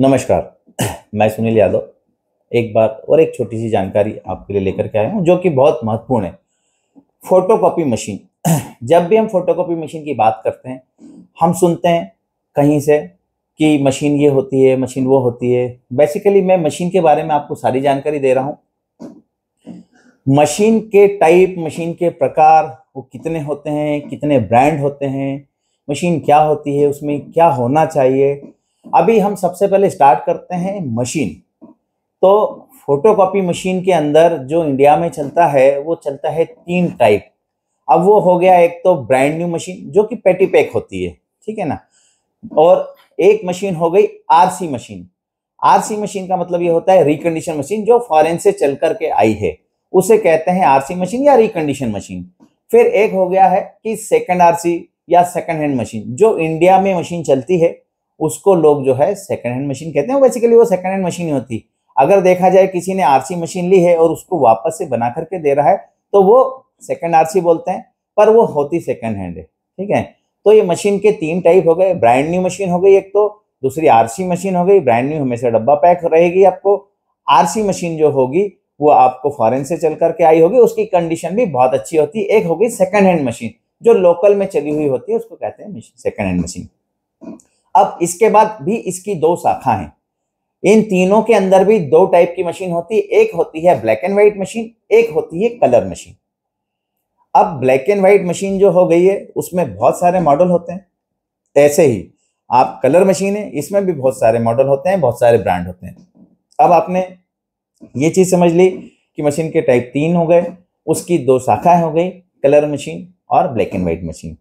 नमस्कार मैं सुनील यादव एक बार और एक छोटी सी जानकारी आपके लिए लेकर के आया हूँ जो कि बहुत महत्वपूर्ण है फोटोकॉपी मशीन जब भी हम फोटोकॉपी मशीन की बात करते हैं हम सुनते हैं कहीं से कि मशीन ये होती है मशीन वो होती है बेसिकली मैं मशीन के बारे में आपको सारी जानकारी दे रहा हूँ मशीन के टाइप मशीन के प्रकार वो कितने होते हैं कितने ब्रांड होते हैं मशीन क्या होती है उसमें क्या होना चाहिए अभी हम सबसे पहले स्टार्ट करते हैं मशीन तो फोटोकॉपी मशीन के अंदर जो इंडिया में चलता है वो चलता है तीन टाइप अब वो हो गया एक तो ब्रांड न्यू मशीन जो कि पेटी पैक होती है ठीक है ना और एक मशीन हो गई आरसी मशीन आरसी मशीन का मतलब ये होता है रिकंडीशन मशीन जो फॉरेन से चल करके आई है उसे कहते हैं आरसी मशीन या रिकंडीशन मशीन फिर एक हो गया है कि सेकंड आरसी या सेकंड हैंड मशीन जो इंडिया में मशीन चलती है उसको लोग जो है सेकेंड हैंड मशीन कहते हैं बेसिकली वो सेकेंड हैंड मशीन ही होती अगर देखा जाए किसी ने आरसी मशीन ली है और उसको वापस से बना करके दे रहा है तो वो सेकेंड आरसी बोलते हैं पर वो होती सेकेंड हैंड है ठीक है तो ये मशीन के तीन टाइप हो गए ब्रांड न्यू मशीन हो गई एक तो दूसरी आरसी मशीन हो गई ब्रांड न्यू हमेशा डब्बा पैक रहेगी आपको आरसी मशीन जो होगी वो आपको फॉरेन से चल करके आई होगी उसकी कंडीशन भी बहुत अच्छी होती है एक होगी सेकेंड हैंड मशीन जो लोकल में चली हुई होती है उसको कहते हैं सेकेंड हैंड मशीन अब इसके बाद भी इसकी दो शाखा हैं इन तीनों के अंदर भी दो टाइप की मशीन होती है एक होती है ब्लैक एंड व्हाइट मशीन एक होती है कलर मशीन अब ब्लैक एंड व्हाइट मशीन जो हो गई है उसमें बहुत सारे मॉडल होते हैं ऐसे ही आप कलर मशीन है इसमें भी बहुत सारे मॉडल होते हैं बहुत सारे ब्रांड होते हैं अब आपने ये चीज़ समझ ली कि मशीन के टाइप तीन हो गए उसकी दो शाखाएं हो गई कलर मशीन और ब्लैक एंड व्हाइट मशीन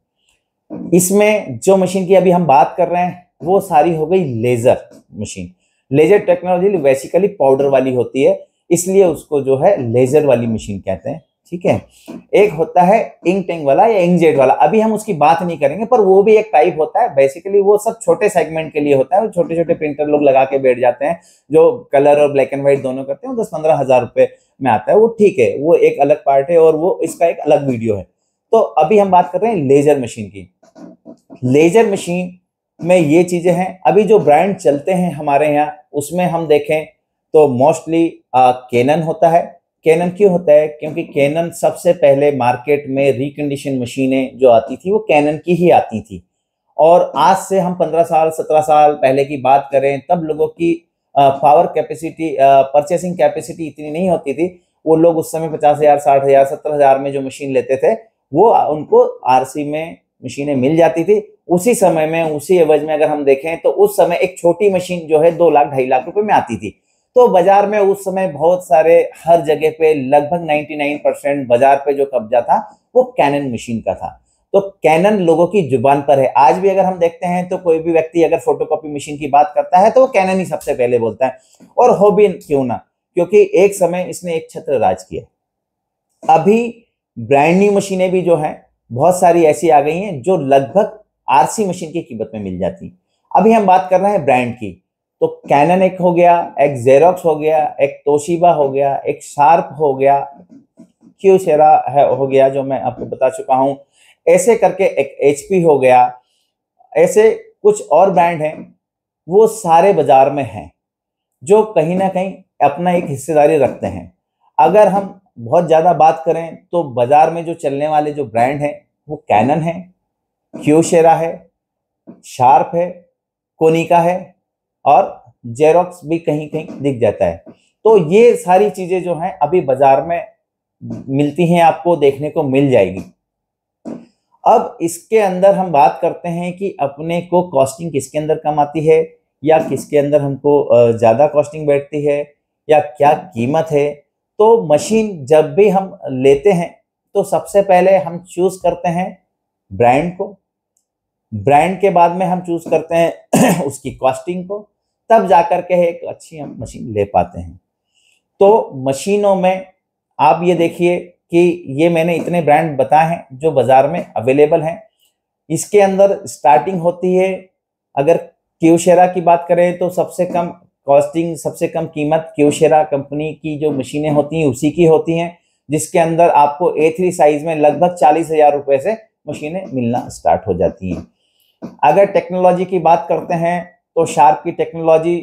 इसमें जो मशीन की अभी हम बात कर रहे हैं वो सारी हो गई laser machine laser technology basically powder वाली होती है इसलिए उसको जो है लेजर वाली मशीन कहते हैं ठीक है एक होता है इंक टैंक वाला या इंकजेट वाला अभी हम उसकी बात नहीं करेंगे पर वो भी एक टाइप होता है बेसिकली वो सब छोटे सेगमेंट के लिए होता है छोटे छोटे प्रिंटर लोग लगा के बैठ जाते हैं जो कलर और ब्लैक एंड व्हाइट दोनों करते हैं दस पंद्रह हजार रुपए में आता है वो ठीक है वो एक अलग पार्ट है और वो इसका एक अलग वीडियो है तो अभी हम बात कर रहे हैं लेजर मशीन की लेजर मशीन में ये चीज़ें हैं अभी जो ब्रांड चलते हैं हमारे यहाँ उसमें हम देखें तो मोस्टली कैनन होता है केनन क्यों होता है क्योंकि कैनन सबसे पहले मार्केट में रिकंडीशन मशीनें जो आती थी वो कैनन की ही आती थी और आज से हम पंद्रह साल सत्रह साल पहले की बात करें तब लोगों की पावर कैपेसिटी परचेसिंग कैपेसिटी इतनी नहीं होती थी वो लोग उस समय पचास हज़ार साठ हज़ार सत्तर हज़ार में जो मशीन लेते थे वो उनको आरसी में मशीनें मिल जाती थी उसी समय में उसी एवज में अगर हम देखें तो उस समय एक छोटी मशीन जो है दो लाख ढाई लाख रुपए में आती थी तो बाजार में उस समय बहुत सारे हर जगह पे लगभग 99 परसेंट बाजार पे जो कब्जा था वो कैनन मशीन का था तो कैनन लोगों की जुबान पर है आज भी अगर हम देखते हैं तो कोई भी व्यक्ति अगर फोटोकॉपी मशीन की बात करता है तो वो कैनन ही सबसे पहले बोलता है और हो भी क्यों ना क्योंकि एक समय इसने एक छत्र राज किया अभी ब्रांड न्यू मशीनें भी जो हैं बहुत सारी ऐसी आ गई हैं जो लगभग आरसी मशीन की कीमत में मिल जाती अभी हम बात कर रहे हैं ब्रांड की तो कैनन एक हो गया एक जेरोक्स हो गया एक तोशीबा हो गया एक शार्प हो गया क्यू शेरा है हो गया जो मैं आपको बता चुका हूं ऐसे करके एक एचपी हो गया ऐसे कुछ और ब्रांड हैं वो सारे बाजार में हैं जो कहीं ना कहीं अपना एक हिस्सेदारी रखते हैं अगर हम बहुत ज़्यादा बात करें तो बाज़ार में जो चलने वाले जो ब्रांड हैं वो कैनन है क्योशेरा है शार्प है कोनिका है और जेरोक्स भी कहीं कहीं दिख जाता है तो ये सारी चीज़ें जो हैं अभी बाज़ार में मिलती हैं आपको देखने को मिल जाएगी अब इसके अंदर हम बात करते हैं कि अपने को कॉस्टिंग किसके अंदर कम आती है या किसके अंदर हमको ज़्यादा कॉस्टिंग बैठती है या क्या कीमत है तो मशीन जब भी हम लेते हैं तो सबसे पहले हम चूज़ करते हैं ब्रांड को ब्रांड के बाद में हम चूज़ करते हैं उसकी कॉस्टिंग को तब जा कर के एक अच्छी हम मशीन ले पाते हैं तो मशीनों में आप ये देखिए कि ये मैंने इतने ब्रांड बताए हैं जो बाज़ार में अवेलेबल हैं इसके अंदर स्टार्टिंग होती है अगर क्यूशेरा की बात करें तो सबसे कम कॉस्टिंग सबसे कम कीमत क्यूशेरा कंपनी की जो मशीनें होती हैं उसी की होती हैं जिसके अंदर आपको ए थ्री साइज में लगभग चालीस हजार रुपये से मशीनें मिलना स्टार्ट हो जाती हैं अगर टेक्नोलॉजी की बात करते हैं तो शार्प की टेक्नोलॉजी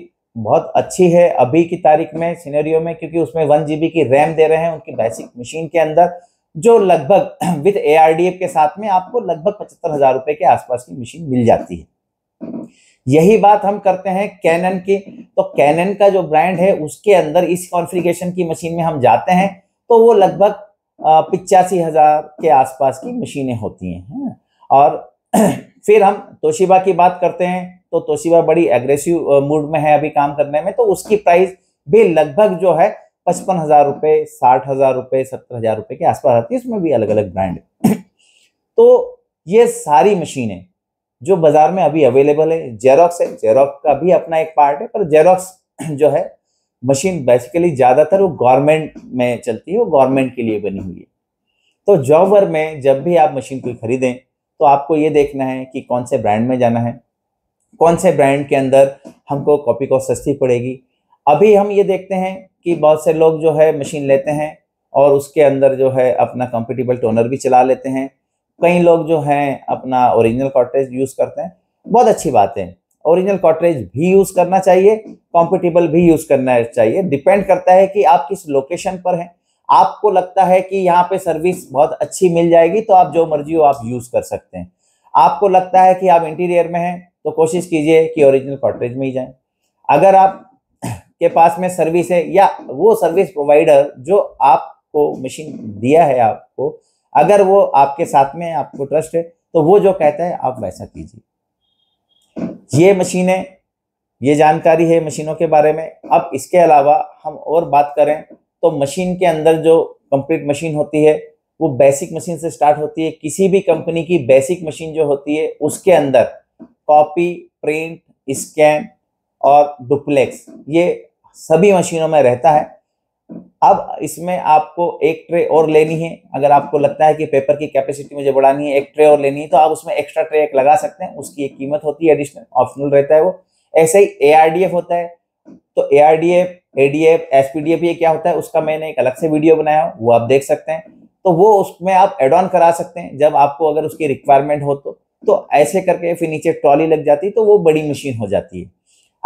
बहुत अच्छी है अभी की तारीख में सिनेरियो में क्योंकि उसमें वन जी की रैम दे रहे हैं उनकी बेसिक मशीन के अंदर जो लगभग विद ए के साथ में आपको लगभग पचहत्तर हज़ार रुपये के आसपास की मशीन मिल जाती है यही बात हम करते हैं कैनन की तो कैनन का जो ब्रांड है उसके अंदर इस कॉन्फ़िगरेशन की मशीन में हम जाते हैं तो वो लगभग पिचासी हज़ार के आसपास की मशीनें होती हैं है? हाँ। और फिर हम तोशिबा की बात करते हैं तो तोशिबा बड़ी एग्रेसिव मूड में है अभी काम करने में तो उसकी प्राइस भी लगभग जो है पचपन हज़ार रुपये साठ हज़ार रुपये सत्तर हज़ार रुपये के आसपास आती है इसमें भी अलग अलग ब्रांड है तो ये सारी मशीनें जो बाजार में अभी अवेलेबल है जेरोक्स है जेरोक्स का भी अपना एक पार्ट है पर जेरोक्स जो है मशीन बेसिकली ज़्यादातर वो गवर्नमेंट में चलती है वो गवर्नमेंट के लिए बनी हुई है तो जॉबर में जब भी आप मशीन कोई खरीदें तो आपको ये देखना है कि कौन से ब्रांड में जाना है कौन से ब्रांड के अंदर हमको कॉपी कॉस्ट सस्ती पड़ेगी अभी हम ये देखते हैं कि बहुत से लोग जो है मशीन लेते हैं और उसके अंदर जो है अपना कंफर्टेबल टोनर भी चला लेते हैं कई लोग जो हैं अपना ओरिजिनल कॉटरेज यूज़ करते हैं बहुत अच्छी बात है ओरिजिनल कॉटरेज भी यूज़ करना चाहिए कॉम्फर्टेबल भी यूज़ करना चाहिए डिपेंड करता है कि आप किस लोकेशन पर हैं आपको लगता है कि यहाँ पे सर्विस बहुत अच्छी मिल जाएगी तो आप जो मर्जी हो आप यूज़ कर सकते हैं आपको लगता है कि आप इंटीरियर में हैं तो कोशिश कीजिए कि ओरिजिनल कॉटरेज में ही जाए अगर आप के पास में सर्विस है या वो सर्विस प्रोवाइडर जो आपको मशीन दिया है आपको अगर वो आपके साथ में आपको ट्रस्ट है तो वो जो कहता है आप वैसा कीजिए ये मशीनें ये जानकारी है मशीनों के बारे में अब इसके अलावा हम और बात करें तो मशीन के अंदर जो कंप्लीट मशीन होती है वो बेसिक मशीन से स्टार्ट होती है किसी भी कंपनी की बेसिक मशीन जो होती है उसके अंदर कॉपी प्रिंट स्कैन और डुप्लेक्स ये सभी मशीनों में रहता है अब इसमें आपको एक ट्रे और लेनी है अगर आपको लगता है कि पेपर की कैपेसिटी मुझे बढ़ानी है एक ट्रे और लेनी है तो आप उसमें एक्स्ट्रा ट्रे एक लगा सकते हैं उसकी एक कीमत होती है एडिशनल ऑप्शनल रहता है वो ऐसे ही एआरडीएफ होता है तो एआरडीएफ डी एफ ये क्या होता है उसका मैंने एक अलग से वीडियो बनाया वो आप देख सकते हैं तो वो उसमें आप एड ऑन करा सकते हैं जब आपको अगर उसकी रिक्वायरमेंट हो तो तो ऐसे करके फिर नीचे ट्रॉली लग जाती है तो वो बड़ी मशीन हो जाती है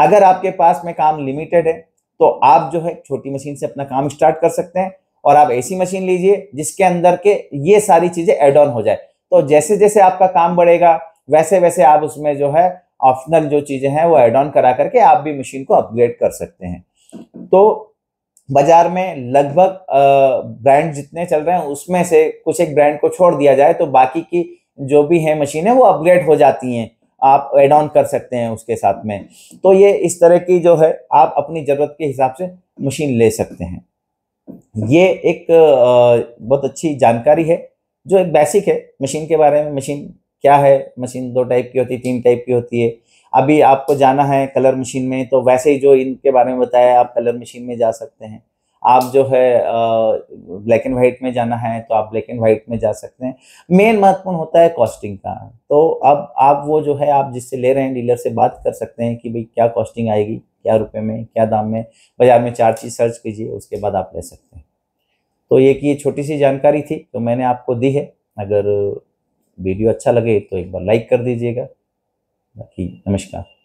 अगर आपके पास में काम लिमिटेड है तो आप जो है छोटी मशीन से अपना काम स्टार्ट कर सकते हैं और आप ऐसी मशीन लीजिए जिसके अंदर के ये सारी चीज़ें एड ऑन हो जाए तो जैसे जैसे आपका काम बढ़ेगा वैसे वैसे आप उसमें जो है ऑप्शनल जो चीज़ें हैं वो एड ऑन करा करके आप भी मशीन को अपग्रेड कर सकते हैं तो बाजार में लगभग ब्रांड जितने चल रहे हैं उसमें से कुछ एक ब्रांड को छोड़ दिया जाए तो बाकी की जो भी है मशीनें वो अपग्रेड हो जाती हैं आप एड ऑन कर सकते हैं उसके साथ में तो ये इस तरह की जो है आप अपनी ज़रूरत के हिसाब से मशीन ले सकते हैं ये एक बहुत अच्छी जानकारी है जो एक बेसिक है मशीन के बारे में मशीन क्या है मशीन दो टाइप की होती है तीन टाइप की होती है अभी आपको जाना है कलर मशीन में तो वैसे ही जो इनके बारे में बताया आप कलर मशीन में जा सकते हैं आप जो है ब्लैक एंड वाइट में जाना है तो आप ब्लैक एंड वाइट में जा सकते हैं मेन महत्वपूर्ण होता है कॉस्टिंग का तो अब आप वो जो है आप जिससे ले रहे हैं डीलर से बात कर सकते हैं कि भाई क्या कॉस्टिंग आएगी क्या रुपए में क्या दाम में बाजार में चार चीज़ सर्च कीजिए उसके बाद आप ले सकते हैं तो ये कि छोटी सी जानकारी थी तो मैंने आपको दी है अगर वीडियो अच्छा लगे तो एक बार लाइक कर दीजिएगा बाकी नमस्कार